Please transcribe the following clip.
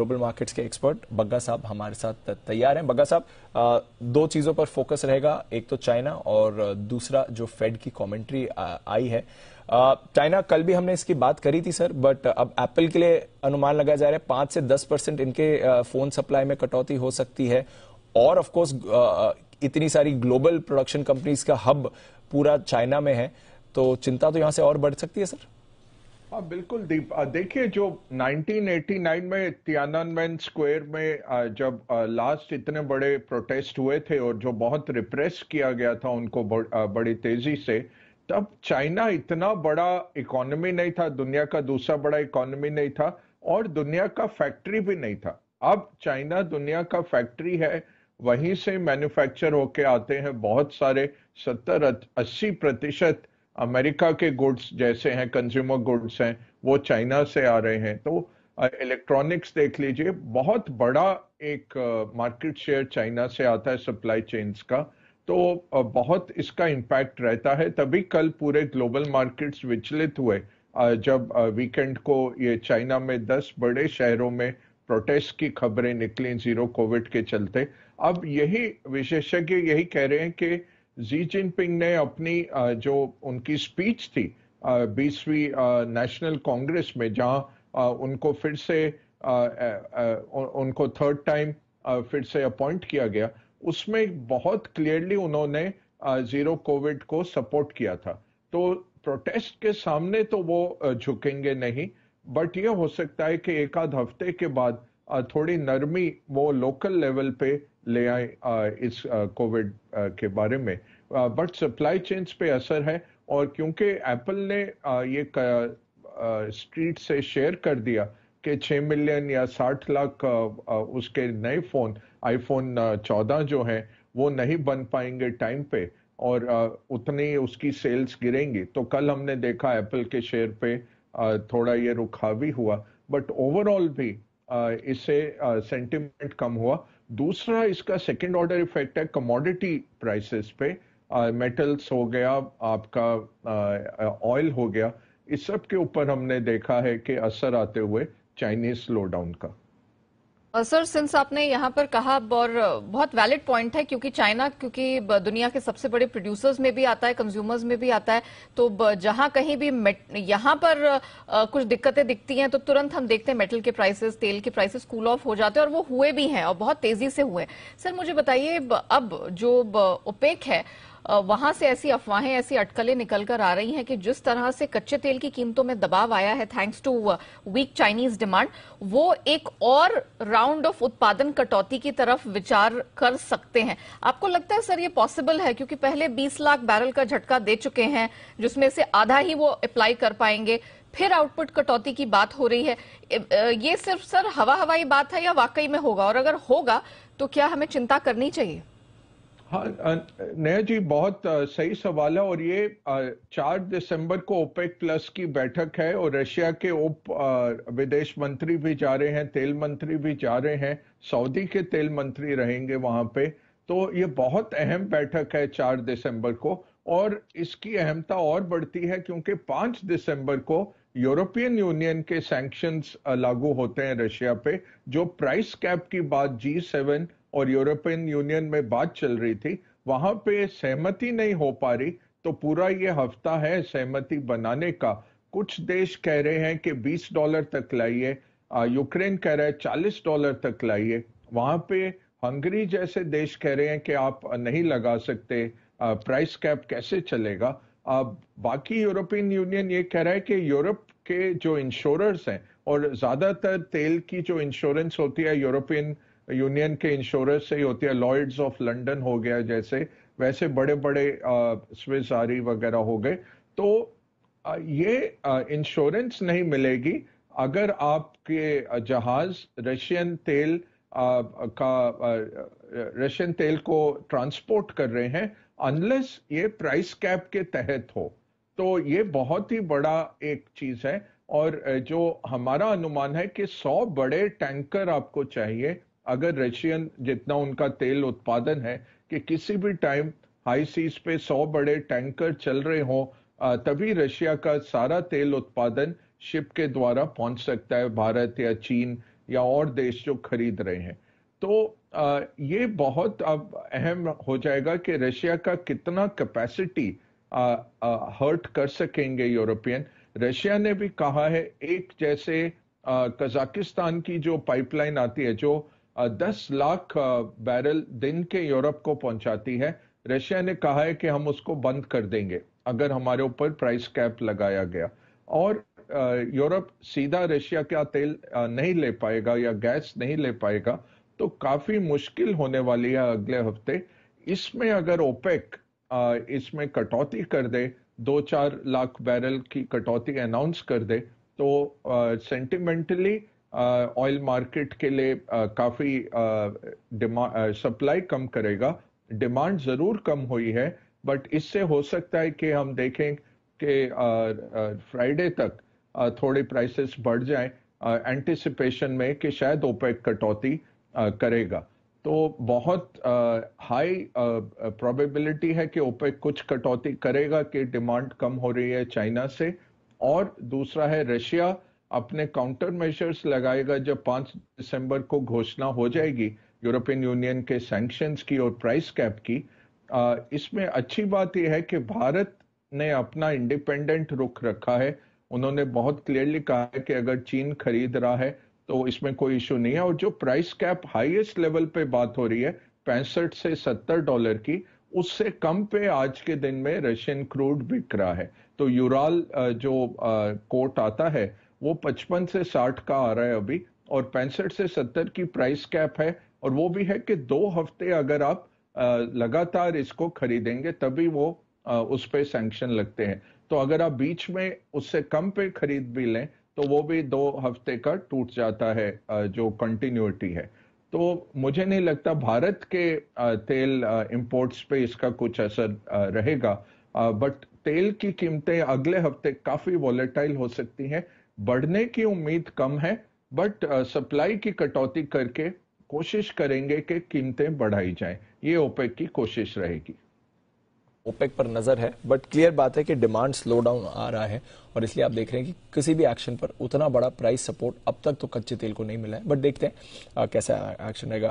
global markets के expert Bagga साहब हमारे साथ तैयार हैं बग्गा साहब दो चीजों पर फोकस रहेगा एक तो चाइना और दूसरा जो फेड की कमेंट्री आई है चाइना कल भी हमने इसकी बात करी थी सर बट अब एप्पल के लिए अनुमान लगाया जा रहा है पांच से दस परसेंट इनके फोन सप्लाई में कटौती हो सकती है और ऑफकोर्स इतनी सारी ग्लोबल प्रोडक्शन कंपनीज का हब पूरा चाइना में है तो चिंता तो यहां से और बढ़ सकती है सर हाँ बिल्कुल दीप देखिए जो 1989 में तियाननमेन स्क्वायर में जब लास्ट इतने बड़े प्रोटेस्ट हुए थे और जो बहुत रिप्रेस किया गया था उनको बड़ी तेजी से तब चाइना इतना बड़ा इकोनॉमी नहीं था दुनिया का दूसरा बड़ा इकोनॉमी नहीं था और दुनिया का फैक्ट्री भी नहीं था अब चाइना दुनिया का फैक्ट्री है वहीं से मैन्युफैक्चर होके आते हैं बहुत सारे सत्तर अस्सी प्रतिशत अमेरिका के गुड्स जैसे हैं कंज्यूमर गुड्स हैं वो चाइना से आ रहे हैं तो इलेक्ट्रॉनिक्स देख लीजिए बहुत बड़ा एक मार्केट शेयर चाइना से आता है सप्लाई चेन्स का तो बहुत इसका इम्पैक्ट रहता है तभी कल पूरे ग्लोबल मार्केट्स विचलित हुए जब वीकेंड को ये चाइना में 10 बड़े शहरों में प्रोटेस्ट की खबरें निकली जीरो कोविड के चलते अब यही विशेषज्ञ यही कह रहे हैं कि जी जिनपिंग ने अपनी जो उनकी स्पीच थी बीसवीं नेशनल कांग्रेस में जहां उनको फिर से उनको थर्ड टाइम फिर से अपॉइंट किया गया उसमें बहुत क्लियरली उन्होंने जीरो कोविड को सपोर्ट किया था तो प्रोटेस्ट के सामने तो वो झुकेंगे नहीं बट ये हो सकता है कि एक आध हफ्ते के बाद थोड़ी नरमी वो लोकल लेवल पे ले आए इस कोविड के बारे में बट सप्लाई चेन्स पे असर है और क्योंकि एप्पल ने ये स्ट्रीट से शेयर कर दिया कि 6 मिलियन या 60 लाख उसके नए फ़ोन आईफोन 14 जो है वो नहीं बन पाएंगे टाइम पे और उतनी उसकी सेल्स गिरेंगी तो कल हमने देखा एप्पल के शेयर पे थोड़ा ये रुखावी हुआ बट ओवरऑल भी इससे सेंटिमेंट कम हुआ दूसरा इसका सेकेंड ऑर्डर इफेक्ट है कमोडिटी प्राइसेस पे मेटल्स uh, हो गया आपका ऑयल uh, हो गया इस सब के ऊपर हमने देखा है कि असर आते हुए चाइनीज स्लो डाउन का सर सिंस आपने यहाँ पर कहा और बहुत वैलिड पॉइंट है क्योंकि चाइना क्योंकि दुनिया के सबसे बड़े प्रोड्यूसर्स में भी आता है कंज्यूमर्स में भी आता है तो जहां कहीं भी यहां पर कुछ दिक्कतें दिखती हैं तो तुरंत हम देखते हैं मेटल के प्राइसेस तेल के प्राइसेस कूल ऑफ हो जाते हैं और वो हुए भी हैं और बहुत तेजी से हुए सर मुझे बताइए अब जो ओपेक है वहां से ऐसी अफवाहें ऐसी अटकलें निकल कर आ रही हैं कि जिस तरह से कच्चे तेल की कीमतों में दबाव आया है thanks to weak Chinese demand वो एक और राउंड ऑफ उत्पादन कटौती की तरफ विचार कर सकते हैं आपको लगता है सर ये पॉसिबल है क्योंकि पहले 20 लाख बैरल का झटका दे चुके हैं जिसमें से आधा ही वो अप्लाई कर पाएंगे फिर आउटपुट कटौती की बात हो रही है ये सिर्फ सर हवा हवाई बात है या वाकई में होगा और अगर होगा तो क्या हमें चिंता करनी चाहिए हाँ नया जी बहुत सही सवाल है और ये चार दिसंबर को ओपेक प्लस की बैठक है और रशिया के उप विदेश मंत्री भी जा रहे हैं तेल मंत्री भी जा रहे हैं सऊदी के तेल मंत्री रहेंगे वहां पे तो ये बहुत अहम बैठक है चार दिसंबर को और इसकी अहमता और बढ़ती है क्योंकि पांच दिसंबर को यूरोपियन यूनियन के सैंक्शंस लागू होते हैं रशिया पे जो प्राइस कैप की बात जी सेवन और यूरोपियन यूनियन में बात चल रही थी वहां पे सहमति नहीं हो पा रही तो पूरा ये हफ्ता है सहमति बनाने का कुछ देश कह रहे हैं कि 20 डॉलर तक लाइए यूक्रेन कह रहा है 40 डॉलर तक लाइए वहां पे हंगरी जैसे देश कह रहे हैं कि आप नहीं लगा सकते प्राइस कैप कैसे चलेगा अब बाकी यूरोपियन यूनियन ये कह रहा है कि यूरोप के जो इंश्योरर्स हैं और ज्यादातर तेल की जो इंश्योरेंस होती है यूरोपियन यूनियन के इंश्योरेंस से ही होती है लॉयड्स ऑफ लंदन हो गया जैसे वैसे बड़े बड़े स्विस आरी वगैरह हो गए तो ये इंश्योरेंस नहीं मिलेगी अगर आपके जहाज रशियन तेल का रशियन तेल को ट्रांसपोर्ट कर रहे हैं अनलेस ये प्राइस कैप के तहत हो तो ये बहुत ही बड़ा एक चीज है और जो हमारा अनुमान है कि 100 बड़े टैंकर आपको चाहिए अगर रशियन जितना उनका तेल उत्पादन है कि किसी भी टाइम हाई सीज पे सौ बड़े टैंकर चल रहे हों तभी रशिया का सारा तेल उत्पादन शिप के द्वारा पहुंच सकता है भारत या चीन या और देश जो खरीद रहे हैं तो आ, ये बहुत अब अहम हो जाएगा कि रशिया का कितना कैपेसिटी हर्ट कर सकेंगे यूरोपियन रशिया ने भी कहा है एक जैसे कजाकिस्तान की जो पाइपलाइन आती है जो दस लाख बैरल दिन के यूरोप को पहुंचाती है रशिया ने कहा है कि हम उसको बंद कर देंगे अगर हमारे ऊपर प्राइस कैप लगाया गया और यूरोप सीधा रशिया का तेल नहीं ले पाएगा या गैस नहीं ले पाएगा तो काफी मुश्किल होने वाली है अगले हफ्ते इसमें अगर ओपेक इसमें कटौती कर दे दो चार लाख बैरल की कटौती अनाउंस कर दे तो सेंटिमेंटली ऑयल uh, मार्केट के लिए uh, काफ़ी सप्लाई uh, कम करेगा डिमांड ज़रूर कम हुई है बट इससे हो सकता है कि हम देखें कि फ्राइडे तक थोड़े प्राइसेस बढ़ जाएं एंटिसिपेशन में कि शायद ओपेक कटौती करेगा तो बहुत हाई प्रोबेबिलिटी है कि ओपेक कुछ कटौती करेगा कि डिमांड कम हो रही है चाइना से और दूसरा है रशिया अपने काउंटर मेजर्स लगाएगा जब पांच दिसंबर को घोषणा हो जाएगी यूरोपियन यूनियन के सेंक्शन की और प्राइस कैप की इसमें अच्छी बात यह है कि भारत ने अपना इंडिपेंडेंट रुख रखा है उन्होंने बहुत क्लियरली कहा है कि अगर चीन खरीद रहा है तो इसमें कोई इश्यू नहीं है और जो प्राइस कैप हाईएस्ट लेवल पे बात हो रही है पैंसठ से सत्तर डॉलर की उससे कम पे आज के दिन में रशियन क्रूड बिक रहा है तो यूराल जो कोर्ट आता है वो पचपन से साठ का आ रहा है अभी और पैंसठ से सत्तर की प्राइस कैप है और वो भी है कि दो हफ्ते अगर आप लगातार इसको खरीदेंगे तभी वो उस पर सेंक्शन लगते हैं तो अगर आप बीच में उससे कम पे खरीद भी लें तो वो भी दो हफ्ते का टूट जाता है जो कंटिन्यूटी है तो मुझे नहीं लगता भारत के तेल इंपोर्ट्स पे इसका कुछ असर रहेगा बट तेल की कीमतें अगले हफ्ते काफी वॉलेटाइल हो सकती हैं बढ़ने की उम्मीद कम है बट सप्लाई uh, की कटौती करके कोशिश करेंगे कि कीमतें बढ़ाई जाए ये ओपेक की कोशिश रहेगी ओपेक पर नजर है बट क्लियर बात है कि डिमांड स्लो डाउन आ रहा है और इसलिए आप देख रहे हैं कि किसी भी एक्शन पर उतना बड़ा प्राइस सपोर्ट अब तक तो कच्चे तेल को नहीं मिला है बट देखते हैं आ, uh, कैसा एक्शन रहेगा